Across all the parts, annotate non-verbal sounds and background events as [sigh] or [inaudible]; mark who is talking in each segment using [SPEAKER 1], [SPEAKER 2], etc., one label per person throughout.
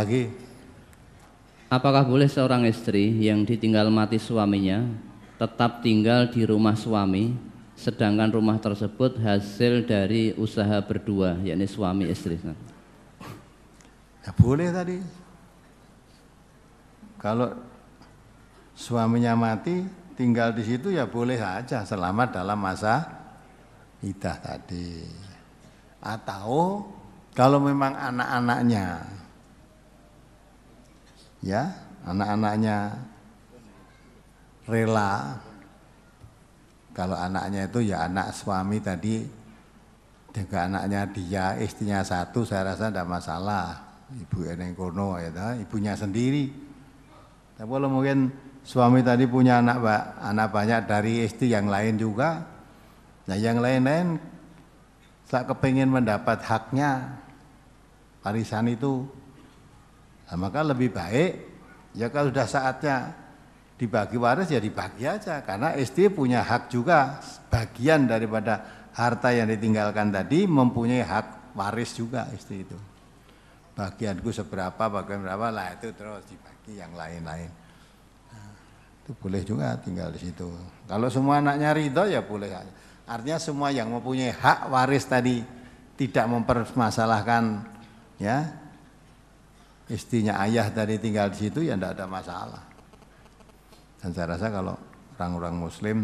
[SPEAKER 1] lagi. Apakah boleh seorang istri yang ditinggal mati suaminya tetap tinggal di rumah suami sedangkan rumah tersebut hasil dari usaha berdua yakni suami istri
[SPEAKER 2] ya boleh tadi kalau suaminya mati tinggal di situ ya boleh saja selama dalam masa idah tadi atau kalau memang anak-anaknya ya anak-anaknya rela kalau anaknya itu ya anak suami tadi jaga anaknya dia istrinya satu saya rasa tidak masalah ibu Eneng Kono ya ibunya sendiri tapi kalau mungkin suami tadi punya anak anak banyak dari istri yang lain juga nah yang lain-lain saya kepingin mendapat haknya warisan itu Nah, maka lebih baik ya kalau sudah saatnya dibagi waris ya dibagi aja karena istri punya hak juga bagian daripada harta yang ditinggalkan tadi mempunyai hak waris juga istri itu. Bagianku seberapa, bagian berapa lah itu terus dibagi yang lain-lain. Nah, itu boleh juga tinggal di situ. Kalau semua anaknya ridho ya boleh. Artinya semua yang mempunyai hak waris tadi tidak mempermasalahkan ya istrinya ayah tadi tinggal di situ ya tidak ada masalah. Dan saya rasa kalau orang-orang muslim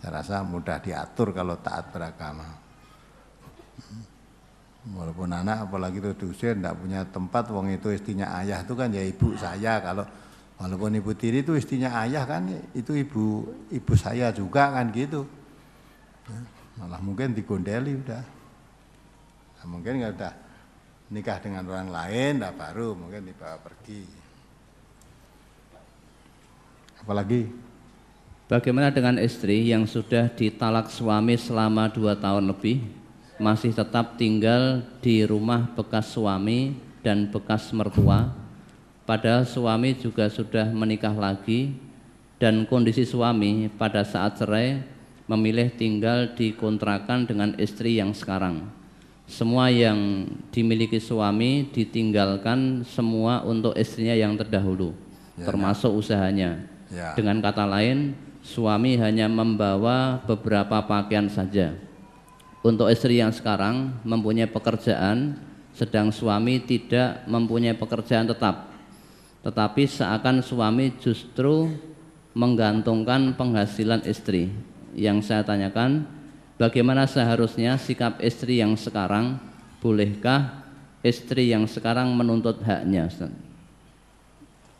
[SPEAKER 2] saya rasa mudah diatur kalau taat beragama. Walaupun anak apalagi itu diusir tidak punya tempat wong itu istrinya ayah itu kan ya ibu saya kalau walaupun ibu tiri itu istrinya ayah kan ya itu ibu ibu saya juga kan gitu. Malah mungkin digondeli udah. Nah, mungkin nggak udah nikah dengan orang lain, nah baru mungkin dibawa pergi.
[SPEAKER 1] Apalagi? Bagaimana dengan istri yang sudah ditalak suami selama dua tahun lebih, masih tetap tinggal di rumah bekas suami dan bekas mertua, padahal suami juga sudah menikah lagi, dan kondisi suami pada saat cerai memilih tinggal di kontrakan dengan istri yang sekarang semua yang dimiliki suami ditinggalkan semua untuk istrinya yang terdahulu ya, termasuk ya. usahanya ya. dengan kata lain suami hanya membawa beberapa pakaian saja untuk istri yang sekarang mempunyai pekerjaan sedang suami tidak mempunyai pekerjaan tetap tetapi seakan suami justru menggantungkan penghasilan istri yang saya tanyakan Bagaimana seharusnya sikap istri yang sekarang? Bolehkah istri yang sekarang menuntut haknya? Ustaz?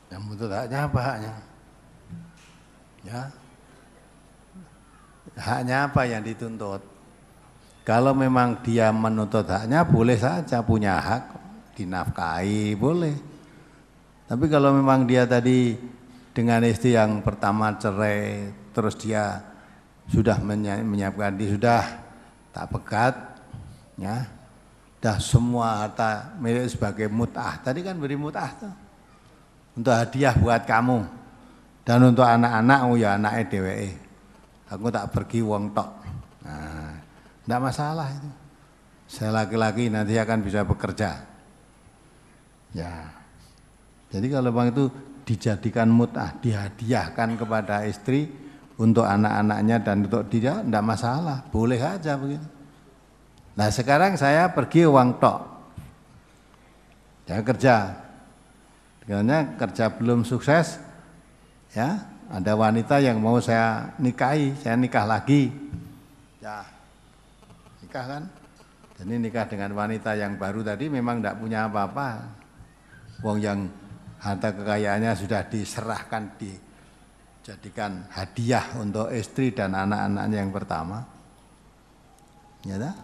[SPEAKER 2] Yang menuntut haknya apa haknya? Ya. Haknya apa yang dituntut? Kalau memang dia menuntut haknya boleh saja punya hak dinafkahi boleh. Tapi kalau memang dia tadi dengan istri yang pertama cerai terus dia sudah menyiapkan di sudah tak pekat ya dah semua harta milik sebagai mutah tadi kan beri mutah tuh untuk hadiah buat kamu dan untuk anak-anakmu ya anak DWE aku tak pergi wong tok nah, tidak masalah itu saya laki-laki nanti akan bisa bekerja ya jadi kalau bang itu dijadikan mutah dihadiahkan kepada istri untuk anak-anaknya dan untuk dia tidak masalah, boleh aja begitu. Nah sekarang saya pergi uang tok, saya kerja, karena kerja belum sukses, ya ada wanita yang mau saya nikahi, saya nikah lagi, ya nikah kan. Jadi nikah dengan wanita yang baru tadi memang tidak punya apa-apa. uang yang harta kekayaannya sudah diserahkan di jadikan hadiah untuk istri dan anak-anaknya yang pertama. Ya dah?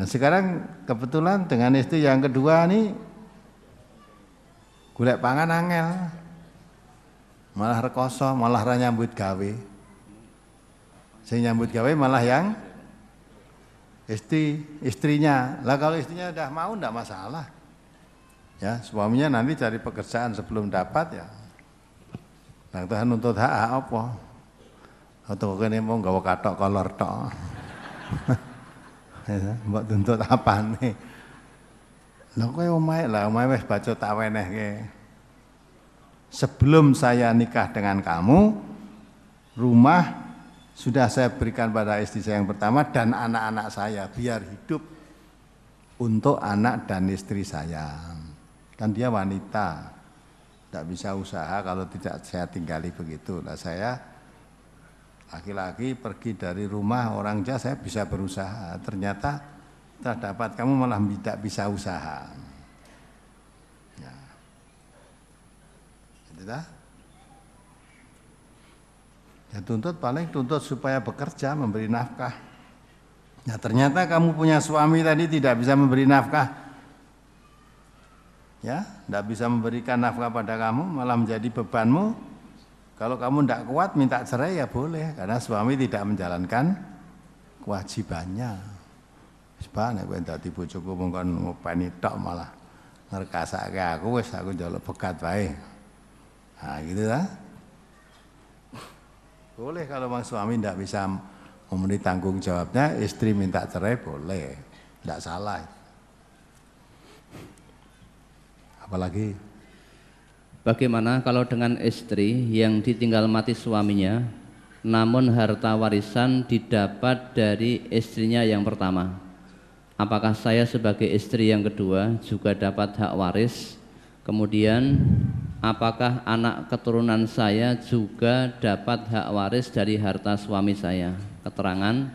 [SPEAKER 2] Nah sekarang kebetulan dengan istri yang kedua ini gulek pangan angel. Malah rekoso, malah ra nyambut gawe. Saya nyambut gawe malah yang istri istrinya. Lah kalau istrinya udah mau ndak masalah. Ya, suaminya nanti cari pekerjaan sebelum dapat ya Nah, Tuhan nuntut hak apa? Atau oh, emang mau gawe katok kolor tok. [laughs] Ya, tuntut apa nih? lo Lah yang main lah, mau wis baca tak nih Sebelum saya nikah dengan kamu, rumah sudah saya berikan pada istri saya yang pertama dan anak-anak saya biar hidup untuk anak dan istri saya. Kan dia wanita tidak bisa usaha kalau tidak saya tinggali begitu. Nah saya laki-laki pergi dari rumah orang jahat saya bisa berusaha. Ternyata terdapat kamu malah tidak bisa usaha. Ya. Gitu ya tuntut paling tuntut supaya bekerja memberi nafkah. Nah ternyata kamu punya suami tadi tidak bisa memberi nafkah, ya tidak bisa memberikan nafkah pada kamu malah menjadi bebanmu kalau kamu tidak kuat minta cerai ya boleh karena suami tidak menjalankan kewajibannya Sebab nek kowe dadi cukup mung kon ngopeni tok malah kayak aku wis aku njaluk pekat baik. Nah, gitu lah. Boleh kalau bang suami tidak bisa memenuhi tanggung jawabnya, istri minta cerai boleh, tidak salah. Apalagi
[SPEAKER 1] Bagaimana kalau dengan istri yang ditinggal mati suaminya namun harta warisan didapat dari istrinya yang pertama? Apakah saya sebagai istri yang kedua juga dapat hak waris? Kemudian apakah anak keturunan saya juga dapat hak waris dari harta suami saya? Keterangan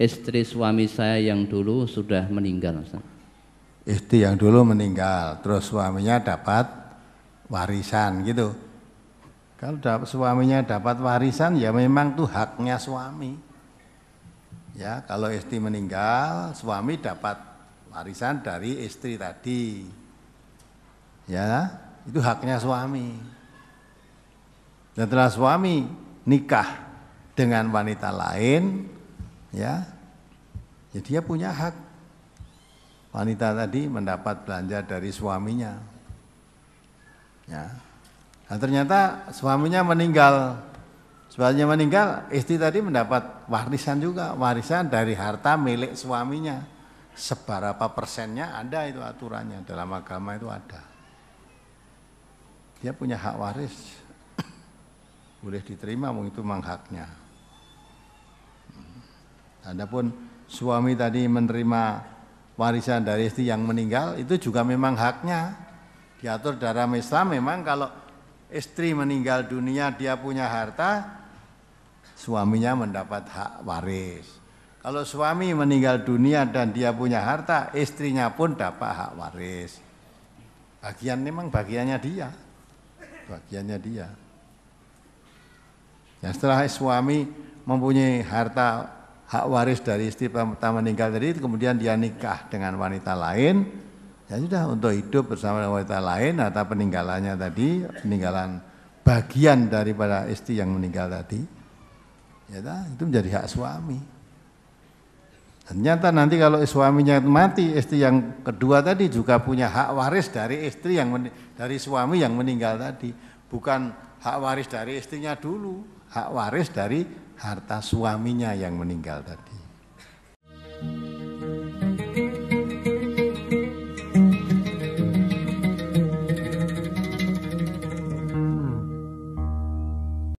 [SPEAKER 1] istri suami saya yang dulu sudah meninggal. Ustaz
[SPEAKER 2] istri yang dulu meninggal, terus suaminya dapat warisan gitu. Kalau dapat suaminya dapat warisan ya memang itu haknya suami. Ya, kalau istri meninggal, suami dapat warisan dari istri tadi. Ya, itu haknya suami. Dan setelah suami nikah dengan wanita lain, ya, ya dia punya hak wanita tadi mendapat belanja dari suaminya. Ya. Nah, ternyata suaminya meninggal. Suaminya meninggal, istri tadi mendapat warisan juga, warisan dari harta milik suaminya. Seberapa persennya ada itu aturannya dalam agama itu ada. Dia punya hak waris. [coughs] Boleh diterima mungkin itu memang haknya. Hmm. Adapun suami tadi menerima warisan dari istri yang meninggal itu juga memang haknya diatur dalam Islam memang kalau istri meninggal dunia dia punya harta suaminya mendapat hak waris kalau suami meninggal dunia dan dia punya harta istrinya pun dapat hak waris bagian memang bagiannya dia bagiannya dia ya setelah suami mempunyai harta hak waris dari istri pertama meninggal tadi kemudian dia nikah dengan wanita lain ya sudah untuk hidup bersama dengan wanita lain atau peninggalannya tadi peninggalan bagian daripada istri yang meninggal tadi ya itu menjadi hak suami ternyata nanti kalau suaminya mati istri yang kedua tadi juga punya hak waris dari istri yang dari suami yang meninggal tadi bukan hak waris dari istrinya dulu, hak waris dari harta suaminya yang meninggal tadi.